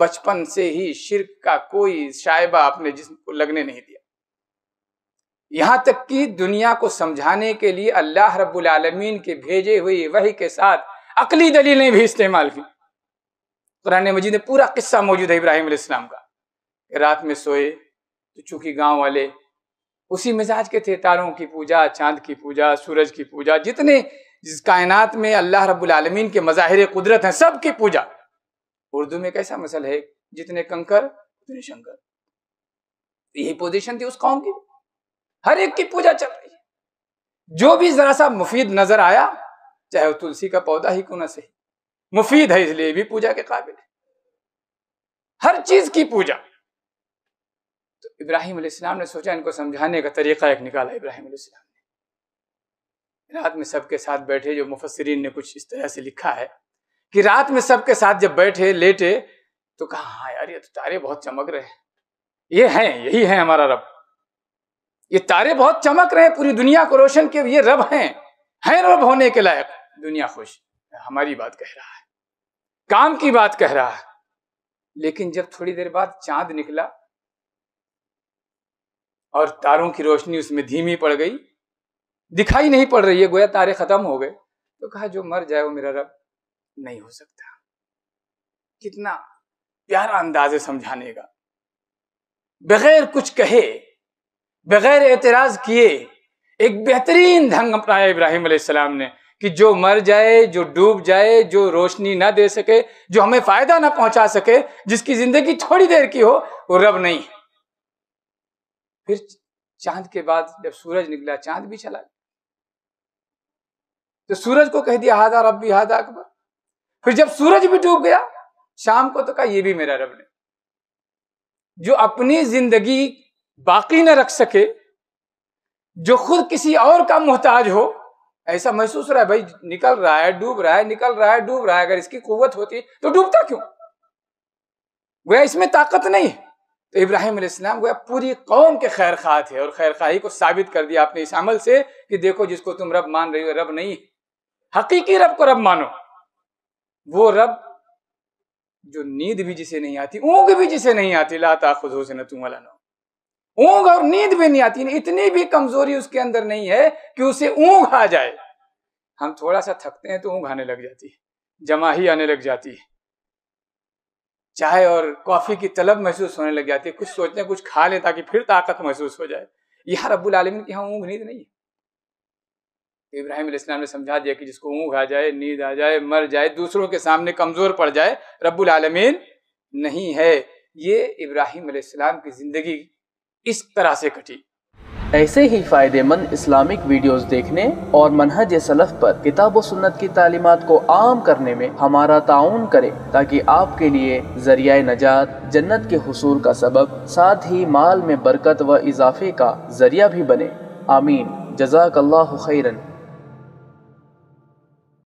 बचपन से ही शिरक का कोई शायबा अपने जिस्म को लगने नहीं दिया यहां तक कि दुनिया को समझाने के लिए अल्लाह रब्बुल आलमीन के भेजे हुए वही के साथ अकली दलीलें भी इस्तेमाल की कुरान मजीद में पूरा किस्सा मौजूद है इब्राहिम इस्लाम का रात में सोए तो चूंकि गांव वाले उसी मिजाज के थे तारों की पूजा चांद की पूजा सूरज की पूजा जितने जिस कायनात में अल्लाह रब्बुल आलमीन के मज़ाहिर कुदरत हैं सब की पूजा उर्दू में कैसा मसल है जितने कंकर उतने शंकर यही पोजीशन थी उस कौम की हर एक की पूजा चल रही है जो भी जरा सा मुफीद नजर आया चाहे वो तुलसी का पौधा ही क्यों ना सही मुफीद है इसलिए भी पूजा के काबिल है हर चीज की पूजा तो इब्राहिम इस्लाम ने सोचा इनको समझाने का तरीका एक निकाला इब्राहिम ने रात में सबके साथ बैठे जो मुफसरीन ने कुछ इस तरह से लिखा है कि रात में सबके साथ जब बैठे लेटे तो कहा हाँ यार ये तो तारे बहुत चमक रहे हैं ये हैं यही है हमारा रब ये तारे बहुत चमक रहे हैं पूरी दुनिया को रोशन के ये रब हैं हैं रब होने के लायक दुनिया खुश हमारी बात कह रहा है काम की बात कह रहा है लेकिन जब थोड़ी देर बाद चांद निकला और तारों की रोशनी उसमें धीमी पड़ गई दिखाई नहीं पड़ रही है गोया तारे खत्म हो गए तो कहा जो मर जाए वो मेरा रब नहीं हो सकता कितना प्यार अंदाज समझाने का बगैर कुछ कहे बगैर एतराज किए एक बेहतरीन ढंग अपनाया इब्राहिम सलाम ने कि जो मर जाए जो डूब जाए जो रोशनी ना दे सके जो हमें फायदा ना पहुंचा सके जिसकी जिंदगी थोड़ी देर की हो वो रब नहीं फिर चांद के बाद जब सूरज निकला चांद भी चला गया तो सूरज को कह दिया हादा भी हादा अकबर फिर जब सूरज भी डूब गया शाम को तो कहा ये भी मेरा रब ने जो अपनी जिंदगी बाकी न रख सके जो खुद किसी और का मोहताज हो ऐसा महसूस रहा है भाई निकल रहा है डूब रहा है निकल रहा है डूब रहा है अगर इसकी कुवत होती तो डूबता क्यों गोया इसमें ताकत नहीं है तो इब्राहिम इस्लाम गोया पूरी कौम के खैर खा थे और खैर खाही को साबित कर दिया आपने इस अमल से कि देखो जिसको तुम रब मान रही हो रब नहीं हकीकी रब को रब मानो वो रब जो नींद भी जिसे नहीं आती ऊँग भी जिसे नहीं आती लाता खुद हो से न तुम ऊँग और नींद भी नहीं आती इतनी भी कमजोरी उसके अंदर नहीं है कि उसे ऊँग आ जाए हम थोड़ा सा थकते हैं तो ऊँग आने लग जाती है जमा ही आने लग जाती है चाय और कॉफ़ी की तलब महसूस होने लग जाती है कुछ सोचते हैं कुछ खा लें ताकि फिर ताकत महसूस हो जाए यह रबुल आलमीन की यहाँ ऊँग नींद नहीं है तो इब्राहिम इस्लाम ने समझा दिया कि जिसको ऊँग आ जाए नींद आ जाए मर जाए दूसरों के सामने कमज़ोर पड़ जाए रब्बुल आलमीन नहीं है ये इब्राहिम इस्लाम की ज़िंदगी इस तरह से कटी ऐसे ही फ़ायदेमंद इस्लामिक वीडियोस देखने और मनहज सलफ़ पर किताब सुन्नत की तालीमत को आम करने में हमारा ताउन करें ताकि आपके लिए जरिया नजात जन्नत के हसूल का सबब साथ ही माल में बरकत व इजाफे का जरिया भी बने आमीन जजाकल्ला खैरन